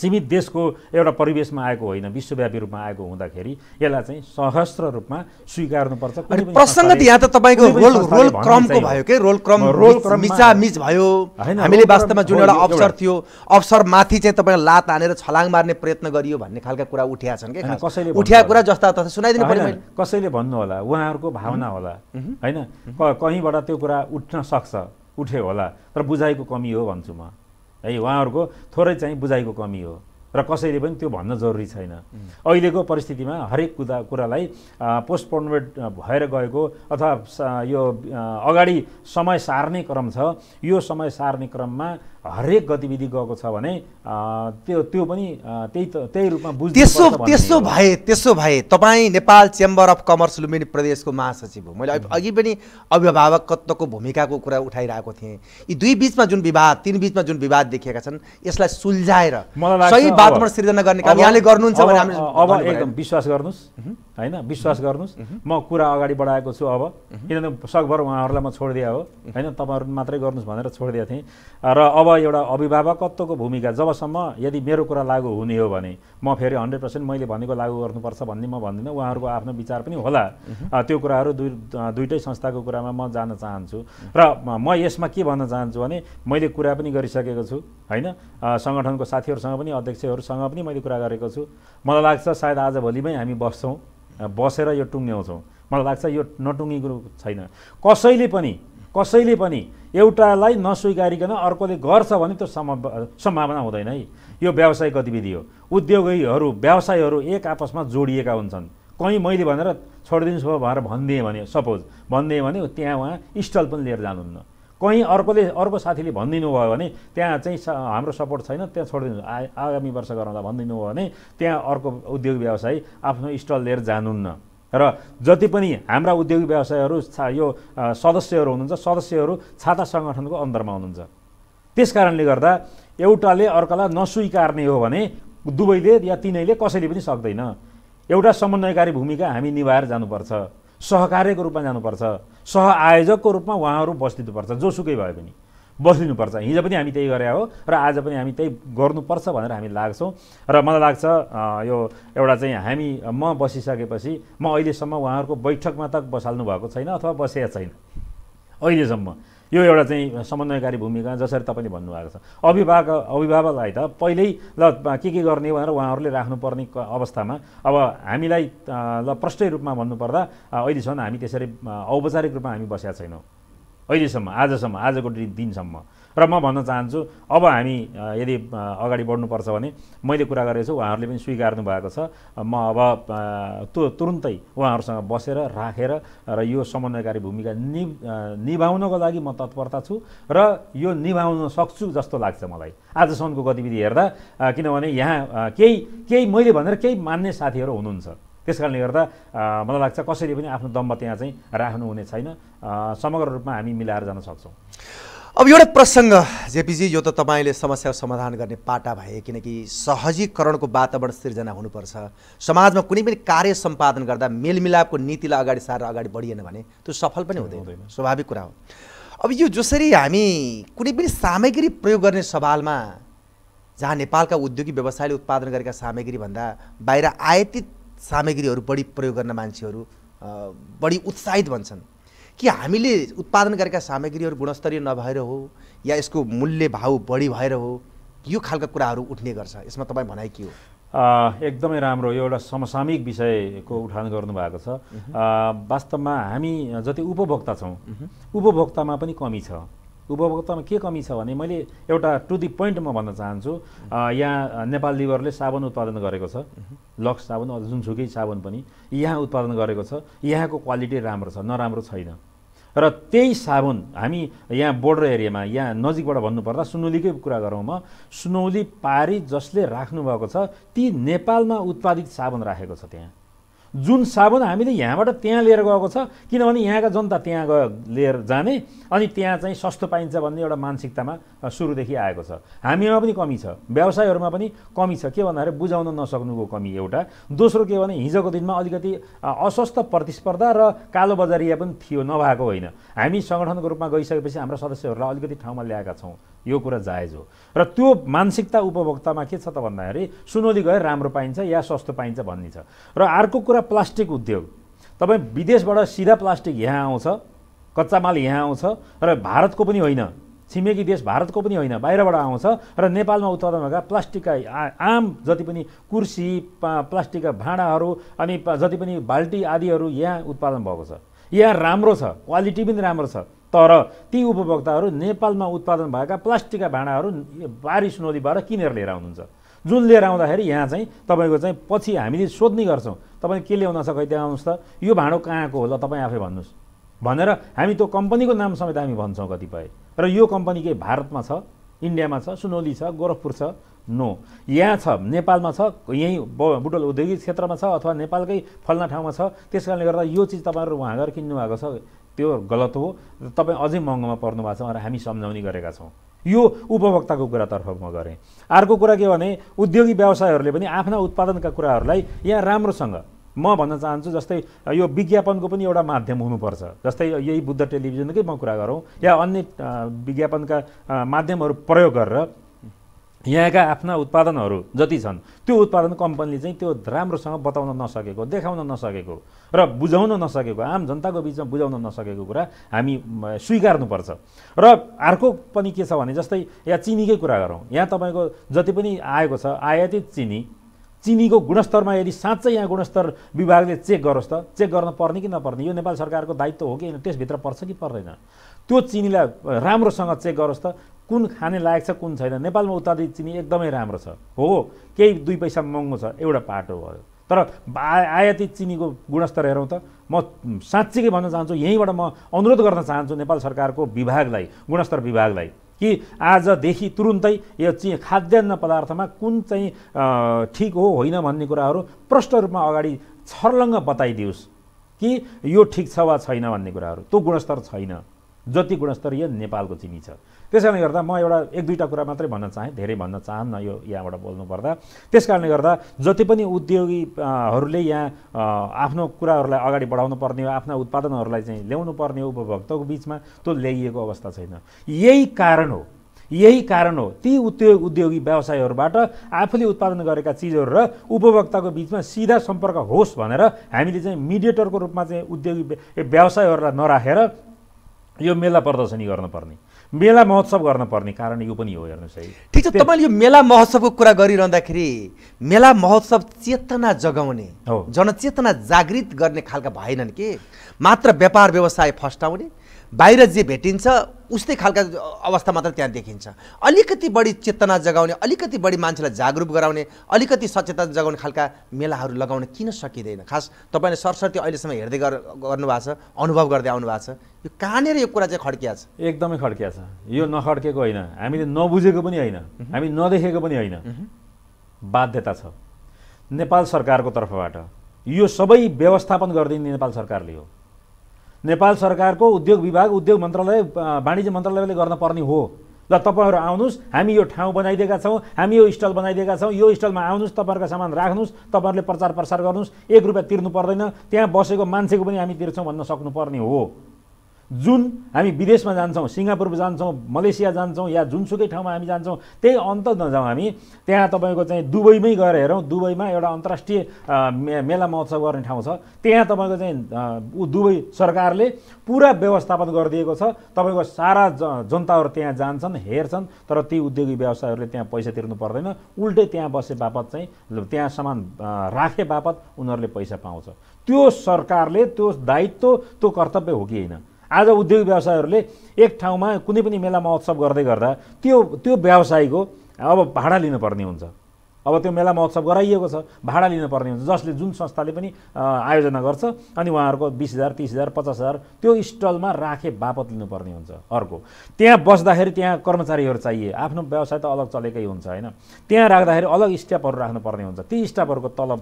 सीमित देशको एउटा परिवेशमा आएको होइन विश्वव्यापी रूपमा आएको हुँदाखेरि यसलाई चाहिँ सहस्त्र रूपमा स्वीकार्नुपर्छ प्रसङ्गत यहाँ त तपाईँको रोल रोल क्रमको भयो के रोल क्रम रोल मिचामिच भयो हामीले वास्तवमा जुन एउटा अवसर थियो अवसरमाथि चाहिँ तपाईँलाई लात हानेर छलाङ मार्ने प्रयत्न गरियो भन्ने खालका कुरा उठ्या छन् क्या कसैले उठ्या कुरा जस्ता तथा सुनाइदिनु पर्यो कसैले भन्नु होला उहाँहरूको भावना होला होइन कहीँबाट त्यो कुरा उठ्न सक्छ उठ्यो होला तर बुझाइको कमी हो भन्छु म है उहाँहरूको थोरै चाहिँ बुझाइको कमी हो र कसैले पनि त्यो भन्न जरुरी छैन अहिलेको परिस्थितिमा हरेक कुदा कुरालाई पोस्टपोन्मेड भएर गएको अथवा यो अगाडि समय सार्ने क्रम छ यो समय सार्ने क्रममा हरेक गतिविधि गएको छ भने त्यो त्यो पनि त्यही त्यही रूपमा बुझ्नु त्यसो त्यसो भए त्यसो भए तपाईँ Nepal chamber of commerce Lumbini प्रदेशको महासचिव हो मैले अघि पनि अभिभावकत्वको भूमिकाको कुरा उठाइरहेको थिएँ यी दुई बिचमा जुन विवाद तिन बिचमा जुन विवाद देखिएका छन् यसलाई सुल्झाएर सही वातावरण सृजना गर्ने काम यहाँले गर्नुहुन्छ भने अब एकदम विश्वास गर्नुहोस् होइन विश्वास गर्नुहोस् म कुरा अगाडि बढाएको छु अब किनभने सकभर उहाँहरूलाई म छोडिदिए हो होइन तपाईँहरू मात्रै गर्नुहोस् भनेर छोडिदिएको थिएँ र अब एउटा अभिभावकत्वको भूमिका जबसम्म यदि मेरो कुरा लागु हुने हो भने म फेरि हन्ड्रेड पर्सेन्ट मैले भनेको लागू गर्नुपर्छ भन्ने म भन्दिनँ उहाँहरूको आफ्नो विचार पनि होला त्यो कुराहरू दुई दुइटै संस्थाको कुरामा म जान चाहन्छु र म यसमा के भन्न चाहन्छु भने मैले कुरा पनि गरिसकेको छु होइन सङ्गठनको साथीहरूसँग पनि अध्यक्षहरूसँग पनि मैले कुरा गरेको छु मलाई लाग्छ सायद आजभोलिमै हामी बस्छौँ बसेर यो टुङ्ग्याउँछौँ मलाई लाग्छ यो नटुङ्गीको छैन कसैले पनि कसैले पनि एउटालाई नस्वीकारिकन अर्कोले गर्छ भने त्यो सम्भावना हुँदैन है यो व्यावसायिक गतिविधि हो उद्योगीहरू व्यवसायहरू एक आपसमा जोडिएका हुन्छन् कहीँ मैले भनेर छोडिदिनुहोस् भयो भनेर भनिदिएँ भने सपोज भनिदिएँ भने त्यहाँ उहाँ स्टल पनि लिएर जानुहुन्न कहीँ अर्कोले अर्को साथीले भनिदिनु भयो भने त्यहाँ चाहिँ हाम्रो सपोर्ट छैन त्यहाँ छोडिदिनु आ आगामी वर्ष गराउँदा भनिदिनु भयो भने त्यहाँ अर्को उद्योग व्यवसायी आफ्नो स्टल लिएर जानुहुन्न र जति पनि हाम्रा उद्योगिक व्यवसायहरू यो सदस्यहरू हुनुहुन्छ सदस्यहरू छाता सङ्गठनको अन्तरमा हुनुहुन्छ त्यस कारणले गर्दा एउटाले अर्कालाई नस्वीकार्ने हो भने दुवैले या तिनैले कसैले पनि सक्दैन एउटा समन्वयकारी भूमिका हामी निभाएर जानुपर्छ सहकार्यको रूपमा जानुपर्छ सहआयोजकको रूपमा उहाँहरू बस्दिनुपर्छ जोसुकै भए पनि बसिनुपर्छ हिजो पनि हामी त्यही गरे हो र आज पनि हामी त्यही गर्नुपर्छ भनेर हामी लाग्छौँ र मलाई लाग्छ यो एउटा चाहिँ हामी म बसिसकेपछि म अहिलेसम्म उहाँहरूको बैठकमा त बसाल्नु भएको छैन अथवा बसेका छैन अहिलेसम्म यो एउटा चाहिँ समन्वयकारी भूमिका जसरी तपाईँले भन्नुभएको छ अभिभावक अभिभावकलाई त पहिल्यै ल के के गर्ने भनेर उहाँहरूले राख्नुपर्ने अवस्थामा अब हामीलाई ल प्रष्टै रूपमा भन्नुपर्दा अहिलेसम्म हामी त्यसरी औपचारिक रूपमा हामी बसेका छैनौँ अहिलेसम्म आजसम्म आजको दिनसम्म र म भन्न चाहन्छु अब हामी यदि अगाडि बढ्नुपर्छ भने मैले कुरा गरेको छु उहाँहरूले पनि स्वीकार्नु भएको छ म अब त्यो तुरुन्तै उहाँहरूसँग बसेर राखेर र यो समन्वयकारी भूमिका नि निभाउनको लागि म तत्परता छु र यो निभाउन सक्छु जस्तो लाग्छ मलाई आजसम्मको गतिविधि हेर्दा किनभने यहाँ केही केही मैले भनेर केही मान्ने साथीहरू हुनुहुन्छ त्यस कारणले गर्दा मलाई लाग्छ कसैले पनि आफ्नो दम्ब त्यहाँ चाहिँ राख्नु हुने छैन समग्र रूपमा हामी मिलाएर जान सक्छौँ अब एउटा प्रसङ्ग जेपीजी यो त तपाईँले समस्याको समाधान गर्ने पाटा भए किनकि सहजीकरणको वातावरण सिर्जना हुनुपर्छ समाजमा कुनै पनि कार्य सम्पादन गर्दा मेलमिलापको नीतिलाई अगाडि सारेर अगाडि बढिएन भने त्यो सफल पनि हुँदैन स्वाभाविक कुरा हो अब यो जसरी हामी कुनै पनि सामग्री प्रयोग गर्ने सवालमा जहाँ नेपालका उद्योगिक व्यवसायले उत्पादन गरेका सामग्रीभन्दा बाहिर आयातित सामग्रीहरू बढी प्रयोग गर्न मान्छेहरू बढी उत्साहित भन्छन् कि हामीले उत्पादन गरेका सामग्रीहरू गुणस्तरीय नभएर हो या यसको मूल्य भाव बढी भएर हो यो खालका कुराहरू उठ्ने गर्छ यसमा तपाईँ भनाइ के हो एकदमै राम्रो यो एउटा समसामयिक विषयको उठान गर्नुभएको छ वास्तवमा हामी जति उपभोक्ता छौँ उपभोक्तामा पनि कमी छ उपभोक्तामा के कमी छ भने मैले एउटा टु दि पोइन्ट म भन्न चाहन्छु यहाँ नेपाल लिभरले साबुन उत्पादन गरेको छ लक्स साबुन जुनसुकै साबुन पनि यहाँ उत्पादन गरेको छ यहाँको क्वालिटी राम्रो छ नराम्रो छैन र त्यही साबुन हामी यहाँ बोर्डर एरियामा यहाँ नजिकबाट भन्नुपर्दा सुनौलीकै कुरा गरौँ म सुनौली पारी जसले राख्नुभएको छ ती नेपालमा उत्पादित साबुन राखेको छ त्यहाँ जुन साबुन हामीले यहाँबाट त्यहाँ लिएर गएको छ किनभने यहाँका जनता त्यहाँ गयो लिएर जाने अनि त्यहाँ चाहिँ सस्तो पाइन्छ भन्ने एउटा मानसिकतामा सुरुदेखि आएको छ हामीमा पनि कमी छ व्यवसायहरूमा पनि कमी छ के भन्दाखेरि बुझाउन नसक्नुको कमी एउटा दोस्रो के भने हिजोको दिनमा अलिकति अस्वस्थ प्रतिस्पर्धा र कालो बजारिया पनि थियो नभएको होइन हामी सङ्गठनको रूपमा गइसकेपछि हाम्रा सदस्यहरूलाई अलिकति ठाउँमा ल्याएका छौँ यो कुरा जायज हो र त्यो मानसिकता उपभोक्तामा के छ त भन्दाखेरि सुनौली गएर राम्रो पाइन्छ या सस्तो पाइन्छ भन्ने छ र अर्को कुरा प्लास्टिक उद्योग तपाईँ विदेशबाट सिधा प्लास्टिक यहाँ आउँछ कच्चा माल यहाँ आउँछ र भारतको पनि होइन छिमेकी देश भारतको पनि होइन बाहिरबाट आउँछ र नेपालमा उत्पादन भएका प्लास्टिकका आम जति पनि कुर्सी प्लास्टिकका भाँडाहरू अनि जति पनि बाल्टी आदिहरू यहाँ उत्पादन भएको छ यहाँ राम्रो छ क्वालिटी पनि राम्रो छ तर ती उपभोक्ताहरू नेपालमा उत्पादन भएका प्लास्टिकका भाँडाहरू बारिस नदीबाट किनेर लिएर आउनुहुन्छ जुन लिएर आउँदाखेरि यहाँ चाहिँ तपाईँको चाहिँ पछि हामीले सोध्ने गर्छौँ तपाईँ के ल्याउन खै त्यहाँ आउनुहोस् त यो भाँडो कहाँको होला तपाईँ आफै भन्नुहोस् भनेर हामी त्यो कम्पनीको नाम समेत हामी भन्छौँ कतिपय र यो कम्पनी के भारतमा छ इन्डियामा छ सुनौली छ गोरखपुर छ नो यहाँ छ नेपालमा छ यहीँ ब बुटल औद्योगिक क्षेत्रमा छ अथवा नेपालकै फल्ना ठाउँमा छ त्यस कारणले गर्दा यो चिज तपाईँहरू उहाँ गएर किन्नु भएको छ त्यो गलत हो र तपाईँ अझै महँगोमा पर्नु भएको छ र हामी सम्झाउने गरेका छौँ यो उपभोक्ताको कुरातर्फ म गरेँ अर्को कुरा के भने उद्योगी व्यवसायहरूले पनि आफ्ना उत्पादनका कुराहरूलाई यहाँ राम्रोसँग म भन्न चाहन्छु जस्तै यो विज्ञापनको पनि एउटा माध्यम हुनुपर्छ जस्तै यही बुद्ध टेलिभिजनकै म कुरा गरौँ या अन्य विज्ञापनका माध्यमहरू प्रयोग गरेर यहाँका आफ्ना उत्पादनहरू जति छन् त्यो उत्पादन कम्पनीले चाहिँ त्यो राम्रोसँग बताउन नसकेको देखाउन नसकेको र बुझाउन नसकेको आम जनताको बिचमा बुझाउन नसकेको कुरा हामी स्वीकार्नुपर्छ र अर्को पनि के छ भने जस्तै यहाँ चिनीकै कुरा गरौँ यहाँ तपाईँको जति पनि आएको छ आयातित चिनी चिनीको गुणस्तरमा यदि साँच्चै यहाँ गुणस्तर विभागले चेक गरोस् त चेक गर्न पर्ने कि नपर्ने यो नेपाल सरकारको दायित्व हो कि होइन त्यसभित्र पर्छ कि पर्दैन त्यो चिनीलाई राम्रोसँग चेक गरोस् त कुन खाने लायक छ कुन छैन नेपालमा उत्पादित चिनी एकदमै राम्रो छ हो केही दुई पैसा महँगो छ एउटा पाटो भयो तर आयातित चिनीको गुणस्तर हेरौँ त म साँच्चीकै भन्न चाहन्छु यहीँबाट म अनुरोध गर्न चाहन्छु नेपाल सरकारको विभागलाई गुणस्तर विभागलाई कि आजदेखि तुरुन्तै यो चि खाद्यान्न पदार्थमा कुन चाहिँ ठिक हो होइन भन्ने कुराहरू प्रष्ट रूपमा अगाडि छर्लङ्ग बताइदियोस् कि यो ठिक छ वा छैन भन्ने कुराहरू त्यो गुणस्तर छैन जति गुणस्तरीय नेपालको चिनी छ त्यस कारणले गर्दा म एउटा एक दुईवटा कुरा मात्रै भन्न चाहेँ धेरै भन्न चाहन्न यो यहाँबाट बोल्नुपर्दा त्यस कारणले गर्दा जति पनि उद्योगीहरूले यहाँ आफ्नो कुराहरूलाई अगाडि बढाउनु पर्ने हो आफ्ना उत्पादनहरूलाई चाहिँ ल्याउनु पर्ने हो उपभोक्ताको बिचमा त्यो ल्याइएको अवस्था छैन यही कारण हो यही कारण हो ती उद्योग उद्योगी व्यवसायहरूबाट आफूले उत्पादन गरेका चिजहरू र उपभोक्ताको बिचमा सिधा सम्पर्क होस् भनेर हामीले चाहिँ मिडिएटरको रूपमा चाहिँ उद्योगी व्यवसायहरूलाई नराखेर यो मेला प्रदर्शनी गर्नुपर्ने मेला महोत्सव गर्नुपर्ने कारण यो पनि हो हेर्नुहोस् है ठिक छ तपाईँले यो मेला महोत्सवको कुरा गरिरहँदाखेरि मेला महोत्सव चेतना जगाउने जनचेतना जागृत गर्ने खालका भएनन् के मात्र व्यापार व्यवसाय फस्टाउने बाहिर जे भेटिन्छ उस्तै खालका अवस्था मात्र त्यहाँ देखिन्छ अलिकति बढी चेतना जगाउने अलिकति बढी मान्छेलाई जागरुक गराउने अलिकति सचेतना जगाउने खालका मेलाहरू लगाउन किन सकिँदैन खास तपाईँले सरस्वती अहिलेसम्म हेर्दै गर्नुभएको छ अनुभव गर्दै आउनु भएको छ यो कहाँनिर यो कुरा चाहिँ खड्किया छ एकदमै खड्किया छ यो नखड्किएको होइन हामीले नबुझेको पनि होइन हामी नदेखेको पनि होइन बाध्यता छ नेपाल सरकारको तर्फबाट यो सबै व्यवस्थापन गरिदिने नेपाल सरकारले हो नेपाल सरकारको उद्योग विभाग उद्योग मन्त्रालय वाणिज्य मन्त्रालयले गर्न पर्ने हो ल तपाईँहरू आउनुहोस् हामी यो ठाउँ बनाइदिएका छौँ हामी यो स्टल बनाइदिएका छौँ यो स्टलमा आउनुहोस् तपाईँहरूको सामान राख्नुहोस् तपाईँहरूले प्रचार प्रसार गर्नुहोस् एक रुपियाँ तिर्नु पर्दैन त्यहाँ बसेको मान्छेको पनि हामी तिर्छौँ भन्न सक्नुपर्ने हो जुन हामी विदेशमा जान्छौँ सिङ्गापुर जान्छौँ मलेसिया जान्छौँ या जुनसुकै ठाउँमा हामी जान्छौँ त्यही अन्त नजाउँ हामी त्यहाँ तपाईँको चाहिँ दुबईमै गएर हेरौँ दुबईमा एउटा अन्तर्राष्ट्रिय मेला महोत्सव गर्ने ठाउँ छ त्यहाँ तपाईँको चाहिँ ऊ दुबई सरकारले पुरा व्यवस्थापन गरिदिएको छ तपाईँको सारा ज जनताहरू त्यहाँ जान्छन् हेर्छन् तर ती उद्योगिक व्यवसायहरूले त्यहाँ पैसा तिर्नु पर्दैन उल्टै त्यहाँ बसे बापत चाहिँ त्यहाँ सामान राखे बापत उनीहरूले पैसा पाउँछ त्यो सरकारले त्यो दायित्व त्यो कर्तव्य हो कि होइन आज उद्योग व्यवसायहरूले एक ठाउँमा कुनै पनि मेला महोत्सव गर्दै गर्दा त्यो त्यो व्यवसायको अब भाडा लिनुपर्ने हुन्छ अब त्यो मेला महोत्सव गराइएको छ भाडा लिनुपर्ने हुन्छ जसले जुन संस्थाले पनि आयोजना गर्छ अनि उहाँहरूको बिस हजार तिस हजार पचास हजार त्यो स्टलमा राखे बापत लिनुपर्ने हुन्छ अर्को त्यहाँ बस्दाखेरि त्यहाँ कर्मचारीहरू चाहिए आफ्नो व्यवसाय त अलग चलेकै हुन्छ होइन त्यहाँ राख्दाखेरि अलग स्टाफहरू राख्नुपर्ने हुन्छ ती स्टाफहरूको तलब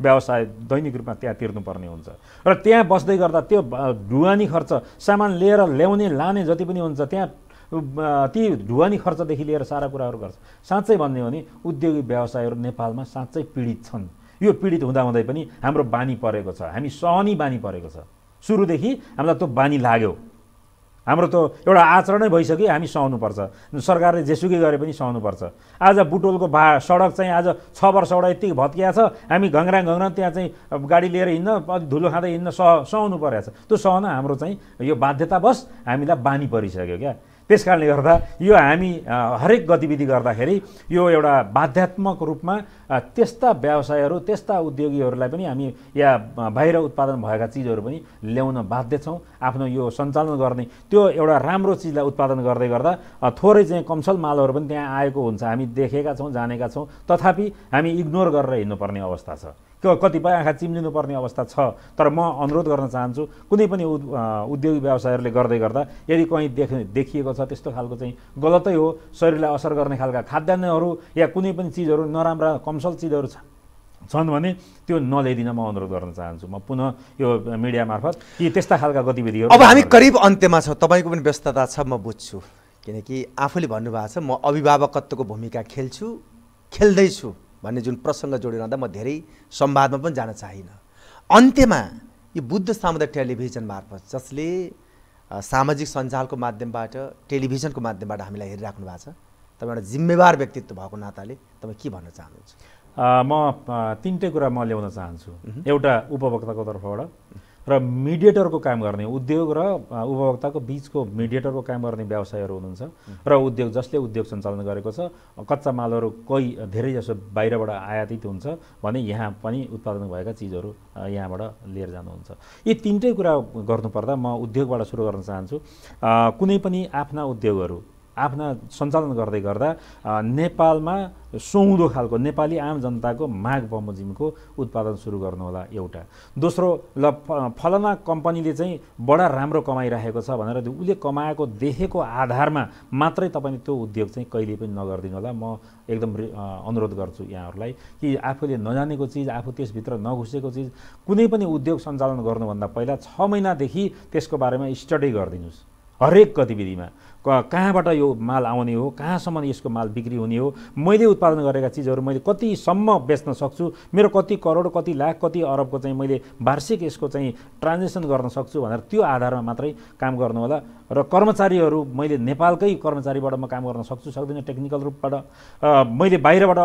व्यवसाय दैनिक रूपमा त्यहाँ तिर्नुपर्ने हुन्छ र त्यहाँ बस्दै गर्दा त्यो ढुवानी खर्च सामान लिएर ल्याउने लाने जति पनि हुन्छ त्यहाँ ती ढुवानी खर्चदेखि लिएर सारा कुराहरू गर्छ साँच्चै भन्ने हो भने उद्योगिक व्यवसायहरू नेपालमा साँच्चै पीडित छन् यो पीडित हुँदाहुँदै पनि हाम्रो बानी परेको छ हामी सहनी बानी परेको छ सुरुदेखि हामीलाई त्यो बानी लाग्यो हाम्रो त एउटा आचरणै भइसक्यो हामी सहनुपर्छ सरकारले जेसुकै गरे पनि सहनुपर्छ आज बुटोलको भा सडक चाहिँ आज छ वर्षबाट यत्तिकै भत्किया छ हामी घङ्ग्राङ घङ्ग्राङ त्यहाँ चाहिँ गाडी लिएर हिँड्न अलिक धुलो खाँदै हिँड्न सह सहनु परेको छ त्यो सहन हाम्रो चाहिँ यो बाध्यतावश हामीलाई बानी परिसक्यो क्या त्यस कारणले गर्दा यो हामी हरेक गतिविधि गर्दाखेरि यो एउटा बाध्यात्मक रूपमा त्यस्ता व्यवसायहरू त्यस्ता उद्योगीहरूलाई पनि हामी या बाहिर उत्पादन भएका चिजहरू पनि ल्याउन बाध्य छौँ आफ्नो यो सञ्चालन गर्ने त्यो एउटा राम्रो चिजलाई उत्पादन गर्दै गर्दा थोरै चाहिँ कमसल मालहरू पनि त्यहाँ आएको हुन्छ हामी देखेका छौँ जानेका छौँ तथापि हामी इग्नोर गरेर हिँड्नुपर्ने अवस्था छ कतिपय आँखा चिम्लिनुपर्ने अवस्था छ तर म अनुरोध गर्न चाहन्छु कुनै पनि उद्योग व्यवसायहरूले गर्दै गर्दा यदि कहीँ देख देखिएको छ त्यस्तो खालको चाहिँ गलतै हो शरीरलाई असर गर्ने खालका खाद्यान्नहरू या कुनै पनि चिजहरू नराम्रा कमसल चिजहरू छन् छन् भने त्यो नल्याइदिन म अनुरोध गर्न चाहन्छु म पुनः यो मिडिया मार्फत यी त्यस्ता खालका गतिविधिहरू अब हामी करिब अन्त्यमा छौँ तपाईँको पनि व्यस्तता छ म बुझ्छु किनकि आफूले भन्नुभएको छ म अभिभावकत्वको भूमिका खेल्छु खेल्दैछु भन्ने जुन प्रसङ्ग जोडिरहँदा म धेरै संवादमा पनि जान चाहिनँ अन्त्यमा यो बुद्ध सामुदायिक टेलिभिजन मार्फत जसले सामाजिक सञ्जालको माध्यमबाट टेलिभिजनको माध्यमबाट हामीलाई हेरिराख्नु भएको छ तपाईँ एउटा जिम्मेवार व्यक्तित्व भएको नाताले तपाईँ के भन्न चाहनुहुन्छ म तिनटै कुरा म ल्याउन चाहन्छु एउटा उपभोक्ताको तर्फबाट र मिडिएटरको काम गर्ने उद्योग र उपभोक्ताको बिचको मिडिएटरको काम गर्ने व्यवसायहरू हुनुहुन्छ र उद्योग जसले उद्योग सञ्चालन गरेको छ कच्चा मालहरू कोही जसो बाहिरबाट आयातित हुन्छ भने यहाँ पनि उत्पादन भएका चिजहरू यहाँबाट लिएर जानुहुन्छ यी तिनटै कुरा गर्नुपर्दा म उद्योगबाट सुरु गर्न चाहन्छु कुनै पनि आफ्ना उद्योगहरू आफ्ना सञ्चालन गर्दै गर्दा नेपालमा सुहुँदो खालको नेपाली आम जनताको माघ बमोजिमको उत्पादन सुरु गर्नुहोला एउटा दोस्रो ल फलाना कम्पनीले चाहिँ बडा राम्रो कमाइरहेको छ भनेर उसले कमाएको देखेको आधारमा मात्रै तपाईँले त्यो उद्योग चाहिँ कहिले पनि नगरिदिनु होला म एकदम अनुरोध गर्छु यहाँहरूलाई कि आफूले नजानेको चिज आफू त्यसभित्र नघुसेको चिज कुनै पनि उद्योग सञ्चालन गर्नुभन्दा पहिला छ महिनादेखि त्यसको बारेमा स्टडी गरिदिनुहोस् हरेक गतिविधिमा कहाँबाट यो माल आउने हो कहाँसम्म यसको माल बिक्री हुने हो मैले उत्पादन गरेका चिजहरू मैले कतिसम्म बेच्न सक्छु मेरो कति करोड कति लाख कति अरबको चाहिँ मैले वार्षिक यसको चाहिँ ट्रान्जेक्सन गर्न सक्छु भनेर त्यो आधारमा मात्रै काम गर्नुहोला र कर्मचारीहरू मैले नेपालकै कर्मचारीबाट म काम गर्न सक्छु सक्दिनँ टेक्निकल रूपबाट मैले बाहिरबाट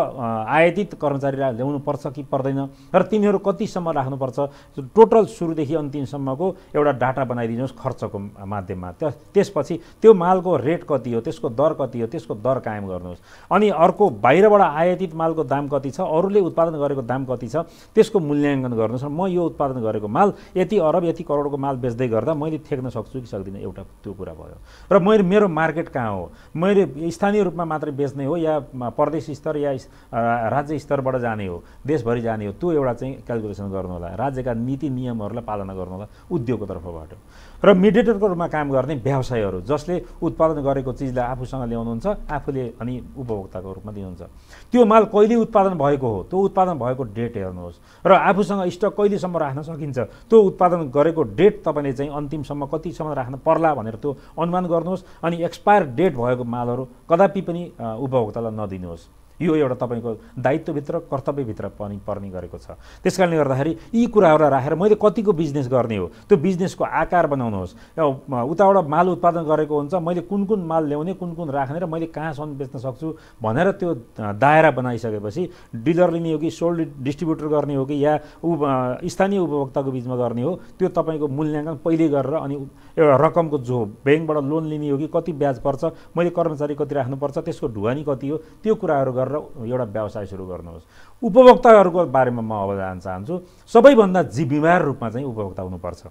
आयातित कर्मचारीलाई पर्छ कि पर्दैन र तिनीहरू कतिसम्म राख्नुपर्छ टोटल सुरुदेखि अन्तिमसम्मको एउटा डाटा बनाइदिनुहोस् खर्चको माध्यममा त्यसपछि त्यो मालको रेट कति हो त्यसको दर कति हो त्यसको दर कायम गर्नुहोस् अनि अर्को बाहिरबाट आयातित मालको दाम कति छ अरूले उत्पादन गरेको दाम कति छ त्यसको मूल्याङ्कन गर्नुहोस् र म यो उत्पादन गरेको माल यति अरब यति करोडको माल बेच्दै गर्दा मैले थ्याक्न सक्छु कि सक्दिनँ एउटा त्यो कुरा भयो र मैले मेरो मार्केट कहाँ हो मैले स्थानीय रूपमा मात्रै बेच्ने हो या प्रदेश स्तर या राज्य स्तरबाट जाने हो देशभरि जाने हो त्यो एउटा चाहिँ क्यालकुलेसन होला राज्यका नीति नियमहरूलाई पालना गर्नु होला उद्योगको तर्फबाट र मिडिएटरको रूपमा काम गर्ने व्यवसायहरू जसले उत्पादन गरेको चिजलाई आफूसँग ल्याउनुहुन्छ आफूले अनि उपभोक्ताको रूपमा दिनुहुन्छ त्यो माल कहिले उत्पादन भएको हो त्यो उत्पादन भएको डेट हेर्नुहोस् र आफूसँग स्टक कहिलेसम्म राख्न सकिन्छ त्यो उत्पादन गरेको डेट तपाईँले चाहिँ अन्तिमसम्म कतिसम्म राख्न पर्ला भनेर त्यो अनुमान गर्नुहोस् अनि एक्सपायर डेट भएको मालहरू कदापि पनि उपभोक्तालाई नदिनुहोस् यो एउटा तपाईँको दायित्वभित्र कर्तव्यभित्र पनि पर्ने गरेको छ त्यस कारणले गर्दाखेरि यी कुराहरूलाई राखेर मैले कतिको बिजनेस गर्ने हो त्यो बिजनेसको आकार बनाउनुहोस् उताबाट माल उत्पादन गरेको हुन्छ मैले कुन कुन माल ल्याउने कुन कुन राख्ने र मैले कहाँसम्म बेच्न सक्छु भनेर त्यो दायरा बनाइसकेपछि डिलर लिने हो कि सोल्ड डिस्ट्रिब्युटर गर्ने हो कि या उ स्थानीय उपभोक्ताको बिचमा गर्ने हो त्यो तपाईँको मूल्याङ्कन पहिले गरेर अनि एउटा रकमको जो ब्याङ्कबाट लोन लिने हो कि कति ब्याज पर्छ मैले कर्मचारी कति राख्नुपर्छ त्यसको ढुवानी कति हो त्यो कुराहरू गरेर गरेर एउटा व्यवसाय सुरु गर्नुहोस् उपभोक्ताहरूको बारेमा म अब जान चाहन्छु सबैभन्दा जिम्मेवार रूपमा चाहिँ उपभोक्ता हुनुपर्छ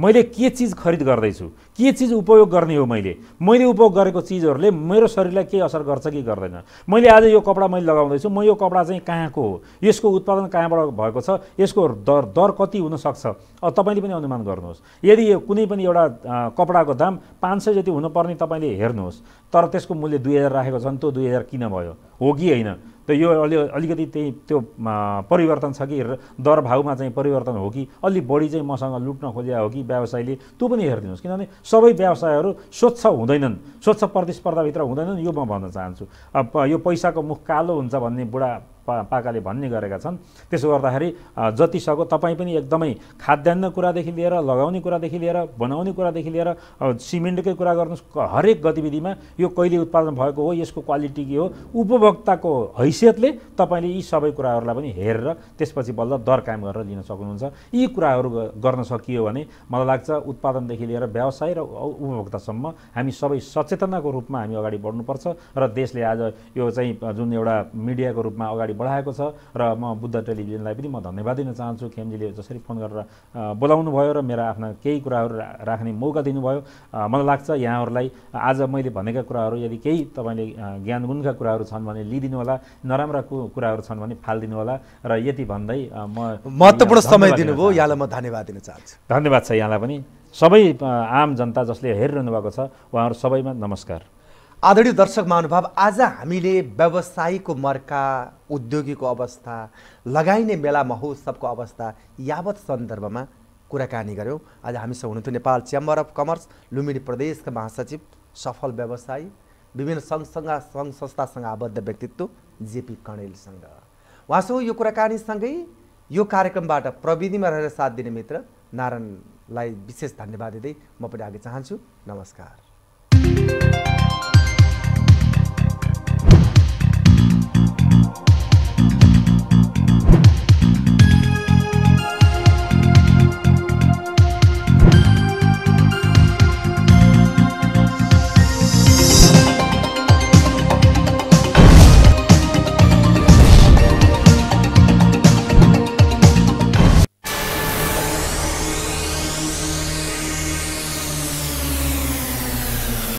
मैले के चिज खरिद गर्दैछु के चिज उपयोग गर्ने हो मैले मैले उपयोग गरेको चिजहरूले मेरो शरीरलाई केही असर गर्छ कि गर्दैन मैले आज यो कपडा मैले लगाउँदैछु म यो कपडा चाहिँ कहाँको हो यसको उत्पादन कहाँबाट भएको छ यसको दर दर कति हुनसक्छ अब तपाईँले पनि अनुमान गर्नुहोस् यदि यो कुनै पनि एउटा कपडाको दाम पाँच सय जति हुनुपर्ने तपाईँले हेर्नुहोस् तर त्यसको मूल्य दुई हजार राखेको छ नि त्यो दुई हजार किन भयो हो कि होइन त यो अलि अलिकति त्यही त्यो परिवर्तन छ कि दर भाउमा चाहिँ परिवर्तन हो कि अलि बढी चाहिँ मसँग लुट्न खोजिया हो कि व्यवसायले त्यो पनि हेरिदिनुहोस् किनभने सबै व्यवसायहरू स्वच्छ हुँदैनन् स्वच्छ प्रतिस्पर्धाभित्र हुँदैनन् यो म भन्न चाहन्छु अब यो पैसाको मुख कालो हुन्छ भन्ने बुढा पाकाले भन्ने गरेका छन् त्यसो गर्दाखेरि जतिसक्दो तपाईँ पनि एकदमै खाद्यान्न कुरादेखि लिएर लगाउने कुरादेखि लिएर बनाउने कुरादेखि लिएर सिमेन्टकै कुरा गर्नुहोस् हरेक गतिविधिमा यो कहिले उत्पादन भएको हो यसको क्वालिटी के हो उपभोक्ताको हैसियतले तपाईँले यी सबै कुराहरूलाई पनि हेरेर त्यसपछि बल्ल दर कायम गरेर लिन सक्नुहुन्छ यी कुराहरू गर्न सकियो भने मलाई लाग्छ उत्पादनदेखि लिएर व्यवसाय र उपभोक्तासम्म हामी सबै सचेतनाको रूपमा हामी अगाडि बढ्नुपर्छ र देशले आज यो चाहिँ जुन एउटा मिडियाको रूपमा अगाडि बढाएको छ र म बुद्ध टेलिभिजनलाई पनि म धन्यवाद दिन चाहन्छु खेमजीले जसरी फोन गरेर बोलाउनु भयो र मेरा आफ्ना केही कुराहरू राख्ने मौका दिनुभयो मलाई लाग्छ यहाँहरूलाई आज मैले भनेका कुराहरू यदि केही तपाईँले ज्ञान गुणका कुराहरू छन् भने लिइदिनु होला नराम्रा कुराहरू छन् भने फालिदिनु होला र यति भन्दै म महत्त्वपूर्ण समय दिनुभयो यहाँलाई म धन्यवाद दिन चाहन्छु धन्यवाद छ यहाँलाई पनि सबै आम जनता जसले हेरिरहनु भएको छ उहाँहरू सबैमा नमस्कार आदरणीय दर्शक महानुभाव आज हामीले व्यवसायीको मर्का उद्योगीको अवस्था लगाइने मेला महोत्सवको अवस्था यावत सन्दर्भमा कुराकानी गऱ्यौँ आज हामीसँग हुनुहुन्थ्यो Nepal chamber of commerce Lumbini प्रदेशका महासचिव सफल व्यवसायी विभिन्न सङ्घसँग सङ्घ संस्थासँग आबद्ध व्यक्तित्व जेपी कणेलसँग उहाँसँग यो कुराकानीसँगै यो कार्यक्रमबाट प्रविधिमा रहेर साथ दिने मित्र नारायणलाई विशेष धन्यवाद दिँदै म पनि आगे चाहन्छु नमस्कार